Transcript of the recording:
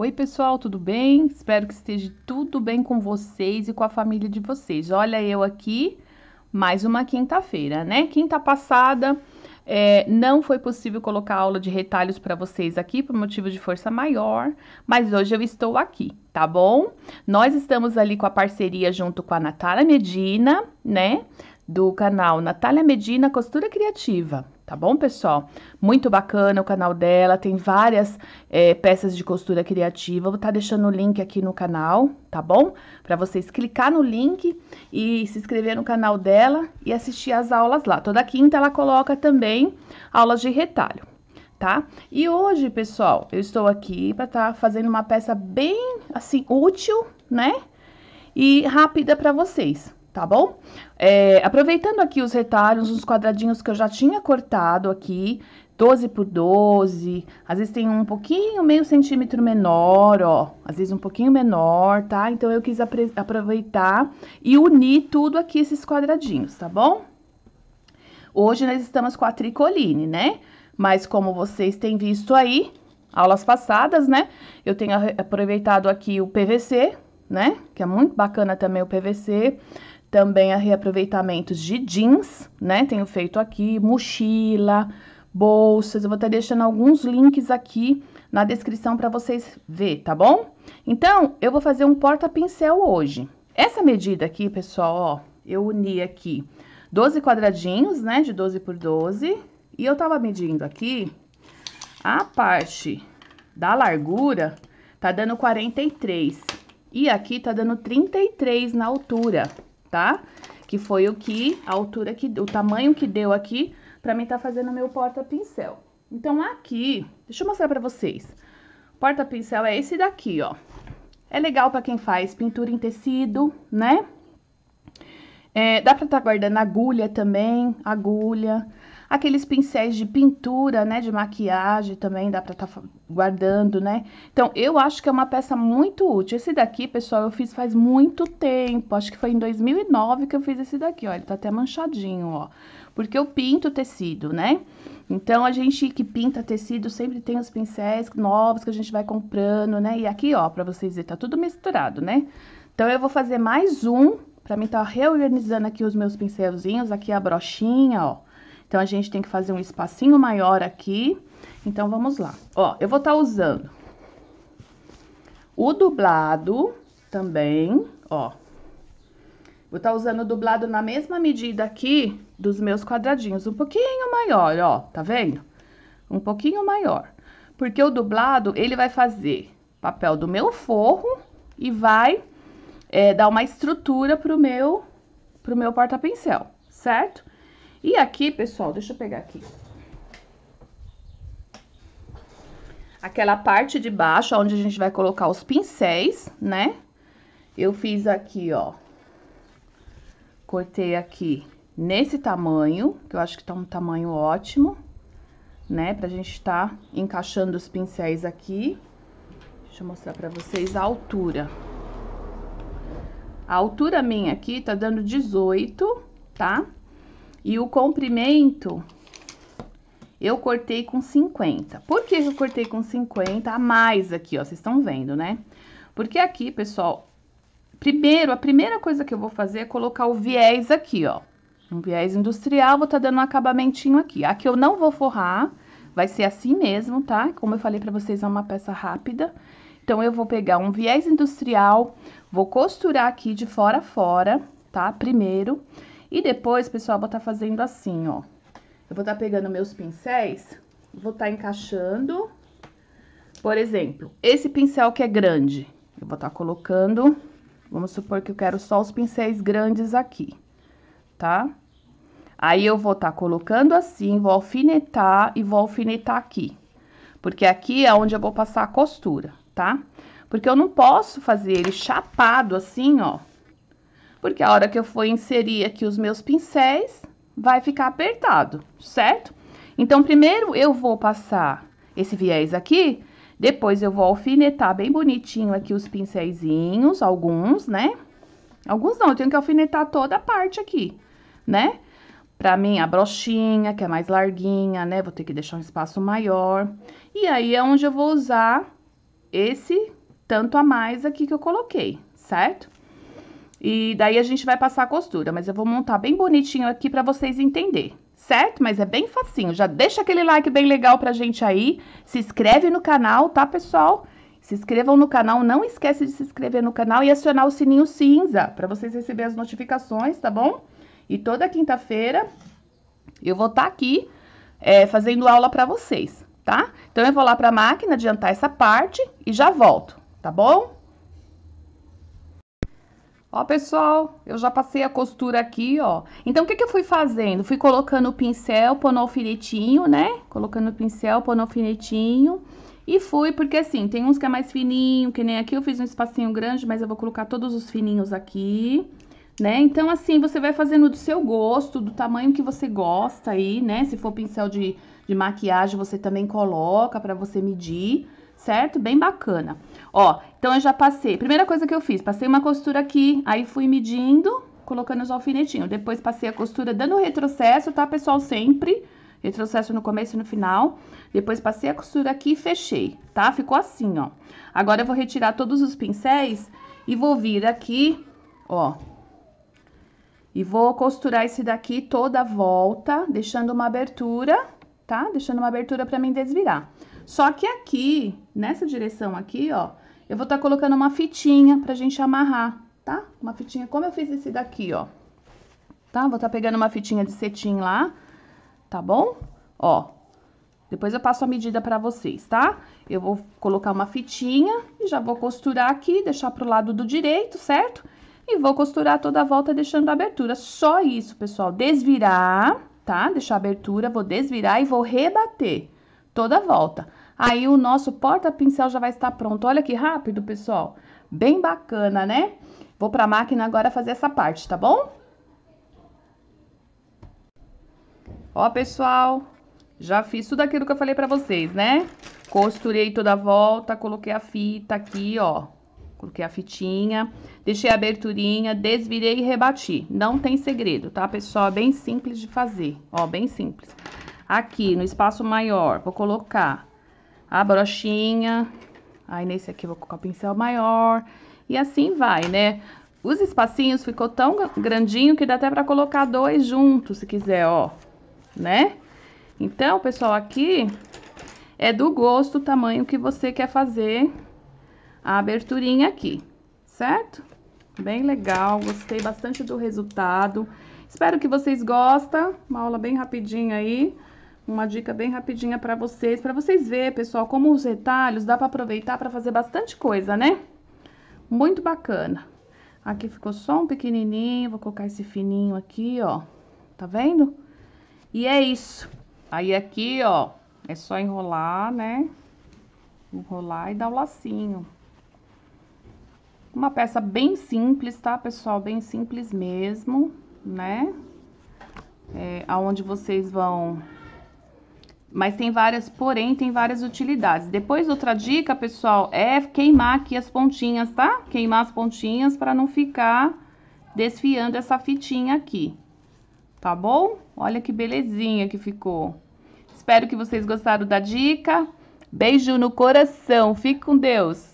Oi, pessoal, tudo bem? Espero que esteja tudo bem com vocês e com a família de vocês. Olha, eu aqui, mais uma quinta-feira, né? Quinta passada, é, não foi possível colocar aula de retalhos para vocês aqui por motivo de força maior, mas hoje eu estou aqui, tá bom? Nós estamos ali com a parceria junto com a Natália Medina, né? Do canal Natália Medina Costura Criativa. Tá bom, pessoal? Muito bacana o canal dela, tem várias é, peças de costura criativa. Vou estar tá deixando o link aqui no canal, tá bom? Para vocês clicar no link e se inscrever no canal dela e assistir as aulas lá. Toda quinta ela coloca também aulas de retalho, tá? E hoje, pessoal, eu estou aqui para estar tá fazendo uma peça bem, assim, útil, né? E rápida para vocês tá bom? É, aproveitando aqui os retalhos, uns quadradinhos que eu já tinha cortado aqui, 12 por 12, às vezes tem um pouquinho, meio centímetro menor, ó, às vezes um pouquinho menor, tá? Então, eu quis aproveitar e unir tudo aqui, esses quadradinhos, tá bom? Hoje, nós estamos com a tricoline, né? Mas, como vocês têm visto aí, aulas passadas, né? Eu tenho aproveitado aqui o PVC, né? Que é muito bacana também o PVC também a reaproveitamentos de jeans, né? Tenho feito aqui, mochila, bolsas. Eu vou estar deixando alguns links aqui na descrição para vocês ver, tá bom? Então, eu vou fazer um porta-pincel hoje. Essa medida aqui, pessoal, ó, eu uni aqui 12 quadradinhos, né, de 12 por 12, e eu tava medindo aqui a parte da largura, tá dando 43, e aqui tá dando 33 na altura tá? Que foi o que, a altura que, o tamanho que deu aqui para mim tá fazendo meu porta-pincel. Então, aqui, deixa eu mostrar para vocês. Porta-pincel é esse daqui, ó. É legal para quem faz pintura em tecido, né? É, dá pra estar tá guardando agulha também, agulha aqueles pincéis de pintura, né, de maquiagem também dá para estar tá guardando, né? Então, eu acho que é uma peça muito útil. Esse daqui, pessoal, eu fiz faz muito tempo, acho que foi em 2009 que eu fiz esse daqui, ó, ele tá até manchadinho, ó, porque eu pinto tecido, né? Então, a gente que pinta tecido sempre tem os pincéis novos que a gente vai comprando, né? E aqui, ó, pra vocês verem, tá tudo misturado, né? Então, eu vou fazer mais um, pra mim tá reorganizando aqui os meus pincelzinhos, aqui a brochinha, ó. Então, a gente tem que fazer um espacinho maior aqui. Então, vamos lá. Ó, eu vou estar tá usando o dublado também, ó. Vou estar tá usando o dublado na mesma medida aqui dos meus quadradinhos, um pouquinho maior, ó, tá vendo? Um pouquinho maior. Porque o dublado, ele vai fazer papel do meu forro e vai é, dar uma estrutura pro meu, pro meu porta-pincel, certo? E aqui, pessoal, deixa eu pegar aqui. Aquela parte de baixo, onde a gente vai colocar os pincéis, né? Eu fiz aqui, ó. Cortei aqui nesse tamanho, que eu acho que tá um tamanho ótimo, né? Pra gente tá encaixando os pincéis aqui. Deixa eu mostrar pra vocês a altura. A altura minha aqui tá dando 18, tá? Tá? E o comprimento eu cortei com 50. Por que eu cortei com 50 a mais aqui, ó? Vocês estão vendo, né? Porque aqui, pessoal, primeiro, a primeira coisa que eu vou fazer é colocar o viés aqui, ó. Um viés industrial, vou tá dando um acabamentinho aqui. Aqui eu não vou forrar, vai ser assim mesmo, tá? Como eu falei pra vocês, é uma peça rápida. Então, eu vou pegar um viés industrial, vou costurar aqui de fora a fora, tá? Primeiro. Primeiro e depois, pessoal, vou estar tá fazendo assim, ó. Eu vou estar tá pegando meus pincéis, vou estar tá encaixando. Por exemplo, esse pincel que é grande, eu vou estar tá colocando... Vamos supor que eu quero só os pincéis grandes aqui, tá? Aí, eu vou estar tá colocando assim, vou alfinetar e vou alfinetar aqui. Porque aqui é onde eu vou passar a costura, tá? Porque eu não posso fazer ele chapado assim, ó, porque a hora que eu for inserir aqui os meus pincéis, vai ficar apertado, certo? Então, primeiro eu vou passar esse viés aqui, depois eu vou alfinetar bem bonitinho aqui os pincéisinhos, alguns, né? Alguns não, eu tenho que alfinetar toda a parte aqui, né? Pra mim, a brochinha, que é mais larguinha, né? Vou ter que deixar um espaço maior. E aí é onde eu vou usar esse tanto a mais aqui que eu coloquei, certo? E daí a gente vai passar a costura, mas eu vou montar bem bonitinho aqui para vocês entenderem certo? Mas é bem facinho. Já deixa aquele like bem legal pra gente aí. Se inscreve no canal, tá, pessoal? Se inscrevam no canal, não esquece de se inscrever no canal e acionar o sininho cinza para vocês receberem as notificações, tá bom? E toda quinta-feira eu vou estar tá aqui é, fazendo aula para vocês, tá? Então eu vou lá para a máquina adiantar essa parte e já volto, tá bom? Ó, pessoal, eu já passei a costura aqui, ó. Então, o que que eu fui fazendo? Fui colocando o pincel, pondo o alfinetinho, né? Colocando o pincel, pondo o alfinetinho. E fui, porque assim, tem uns que é mais fininho, que nem aqui eu fiz um espacinho grande, mas eu vou colocar todos os fininhos aqui, né? Então, assim, você vai fazendo do seu gosto, do tamanho que você gosta aí, né? Se for pincel de, de maquiagem, você também coloca pra você medir certo? Bem bacana. Ó, então eu já passei, primeira coisa que eu fiz, passei uma costura aqui, aí fui medindo, colocando os alfinetinhos. Depois passei a costura dando retrocesso, tá, pessoal? Sempre retrocesso no começo e no final. Depois passei a costura aqui e fechei, tá? Ficou assim, ó. Agora eu vou retirar todos os pincéis e vou vir aqui, ó. E vou costurar esse daqui toda a volta, deixando uma abertura, tá? Deixando uma abertura pra mim desvirar. Só que aqui, nessa direção aqui, ó, eu vou estar tá colocando uma fitinha pra gente amarrar, tá? Uma fitinha, como eu fiz esse daqui, ó. Tá? Vou estar tá pegando uma fitinha de cetim lá, tá bom? Ó, depois eu passo a medida pra vocês, tá? Eu vou colocar uma fitinha e já vou costurar aqui, deixar pro lado do direito, certo? E vou costurar toda a volta deixando a abertura. Só isso, pessoal. Desvirar, tá? Deixar a abertura, vou desvirar e vou rebater toda a volta aí o nosso porta-pincel já vai estar pronto. Olha que rápido, pessoal. Bem bacana, né? Vou para a máquina agora fazer essa parte, tá bom? Ó, pessoal, já fiz tudo aquilo que eu falei para vocês, né? Costurei toda a volta, coloquei a fita aqui, ó. Coloquei a fitinha, deixei a aberturinha, desvirei e rebati. Não tem segredo, tá, pessoal? É bem simples de fazer, ó, bem simples. Aqui, no espaço maior, vou colocar a brochinha. Aí nesse aqui eu vou colocar o pincel maior. E assim vai, né? Os espacinhos ficou tão grandinho que dá até pra colocar dois juntos, se quiser, ó. Né? Então, pessoal, aqui é do gosto o tamanho que você quer fazer a aberturinha aqui, certo? Bem legal, gostei bastante do resultado. Espero que vocês gostem. Uma aula bem rapidinha aí uma dica bem rapidinha para vocês, para vocês ver, pessoal, como os retalhos dá para aproveitar para fazer bastante coisa, né? Muito bacana. Aqui ficou só um pequenininho, vou colocar esse fininho aqui, ó. Tá vendo? E é isso. Aí aqui, ó, é só enrolar, né? Enrolar e dar o lacinho. Uma peça bem simples, tá, pessoal? Bem simples mesmo, né? É, aonde vocês vão mas tem várias, porém, tem várias utilidades. Depois, outra dica, pessoal, é queimar aqui as pontinhas, tá? Queimar as pontinhas para não ficar desfiando essa fitinha aqui, tá bom? Olha que belezinha que ficou. Espero que vocês gostaram da dica. Beijo no coração, fique com Deus!